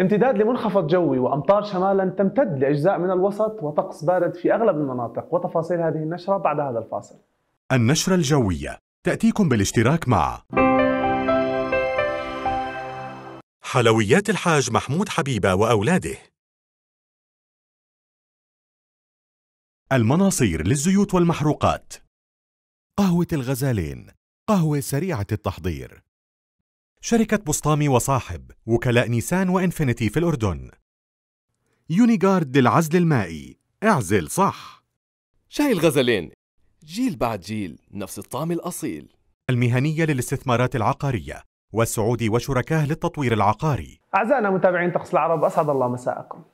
امتداد لمنخفض جوي وأمطار شمالا تمتد لأجزاء من الوسط وطقس بارد في أغلب المناطق وتفاصيل هذه النشرة بعد هذا الفاصل النشرة الجوية تأتيكم بالاشتراك مع حلويات الحاج محمود حبيبة وأولاده المناصير للزيوت والمحروقات قهوة الغزالين قهوة سريعة التحضير شركة بسطامي وصاحب وكلاء نيسان وإنفينيتي في الأردن يونيغارد للعزل المائي اعزل صح شاي الغزلين جيل بعد جيل نفس الطعم الأصيل المهنية للاستثمارات العقارية والسعودي وشركاه للتطوير العقاري أعزائنا متابعين طقس العرب أسعد الله مساءكم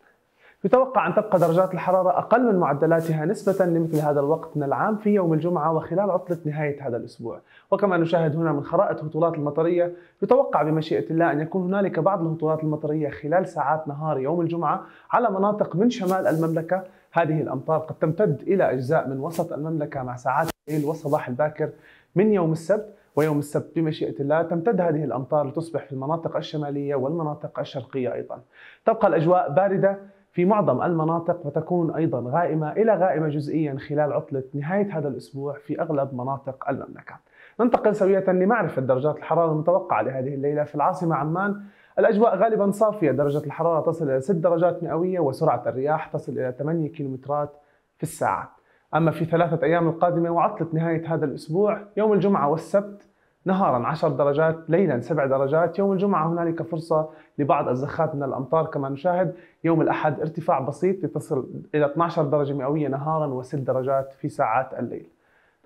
يتوقع أن تبقى درجات الحرارة أقل من معدلاتها نسبة لمثل هذا الوقت من العام في يوم الجمعة وخلال عطلة نهاية هذا الأسبوع وكما نشاهد هنا من خرائط الهطولات المطرية يتوقع بمشيئة الله أن يكون هنالك بعض الهطولات المطرية خلال ساعات نهار يوم الجمعة على مناطق من شمال المملكة هذه الأمطار قد تمتد إلى أجزاء من وسط المملكة مع ساعات الليل والصباح الباكر من يوم السبت ويوم السبت بمشيئة الله تمتد هذه الأمطار لتصبح في المناطق الشمالية والمناطق الشرقية أيضا تبقى الأجواء باردة في معظم المناطق وتكون أيضا غائمة إلى غائمة جزئيا خلال عطلة نهاية هذا الأسبوع في أغلب مناطق المملكة ننتقل سوية لمعرفة درجات الحرارة المتوقعة لهذه الليلة في العاصمة عمان الأجواء غالبا صافية درجة الحرارة تصل إلى 6 درجات مئوية وسرعة الرياح تصل إلى 8 كيلومترات في الساعة أما في ثلاثة أيام القادمة وعطلة نهاية هذا الأسبوع يوم الجمعة والسبت نهارا 10 درجات ليلا 7 درجات يوم الجمعة هنالك فرصة لبعض الزخات من الأمطار كما نشاهد يوم الأحد ارتفاع بسيط لتصل إلى 12 درجة مئوية نهارا و6 درجات في ساعات الليل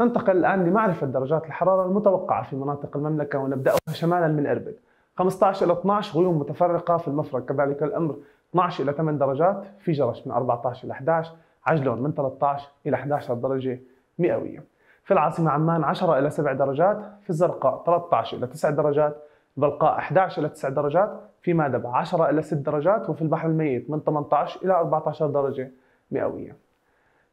ننتقل الآن لمعرفة درجات الحرارة المتوقعة في مناطق المملكة ونبدأها شمالا من إربد 15 إلى 12 غيوم متفرقة في المفرق كذلك الأمر 12 إلى 8 درجات في جرش من 14 إلى 11 عجلون من 13 إلى 11 درجة مئوية في العاصمة عمان 10 إلى 7 درجات في الزرقاء 13 إلى 9 درجات البلقاء 11 إلى 9 درجات في مادب 10 إلى 6 درجات وفي البحر الميت من 18 إلى 14 درجة مئوية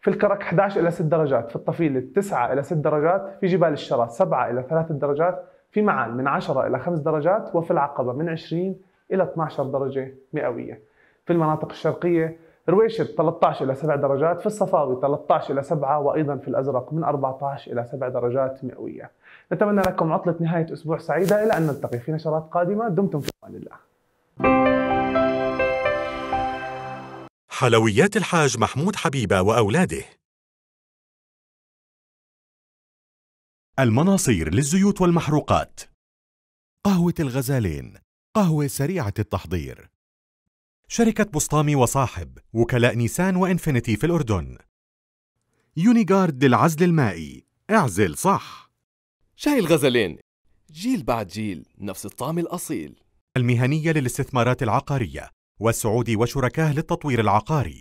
في الكرك 11 إلى 6 درجات في الطفيلة 9 إلى 6 درجات في جبال الشرى 7 إلى 3 درجات في معان من 10 إلى 5 درجات وفي العقبة من 20 إلى 12 درجة مئوية في المناطق الشرقية رويشد 13 إلى 7 درجات في الصفاوي 13 إلى 7 وأيضا في الأزرق من 14 إلى 7 درجات مئوية نتمنى لكم عطلة نهاية أسبوع سعيدة إلى أن نلتقي في نشرات قادمة دمتم في أمان الله حلويات الحاج محمود حبيبة وأولاده المناصير للزيوت والمحروقات قهوة الغزالين قهوة سريعة التحضير شركة بسطامي وصاحب وكلاء نيسان وإنفينيتي في الأردن يونيغارد للعزل المائي اعزل صح شاي الغزلين جيل بعد جيل نفس الطعم الأصيل المهنية للاستثمارات العقارية والسعودي وشركاه للتطوير العقاري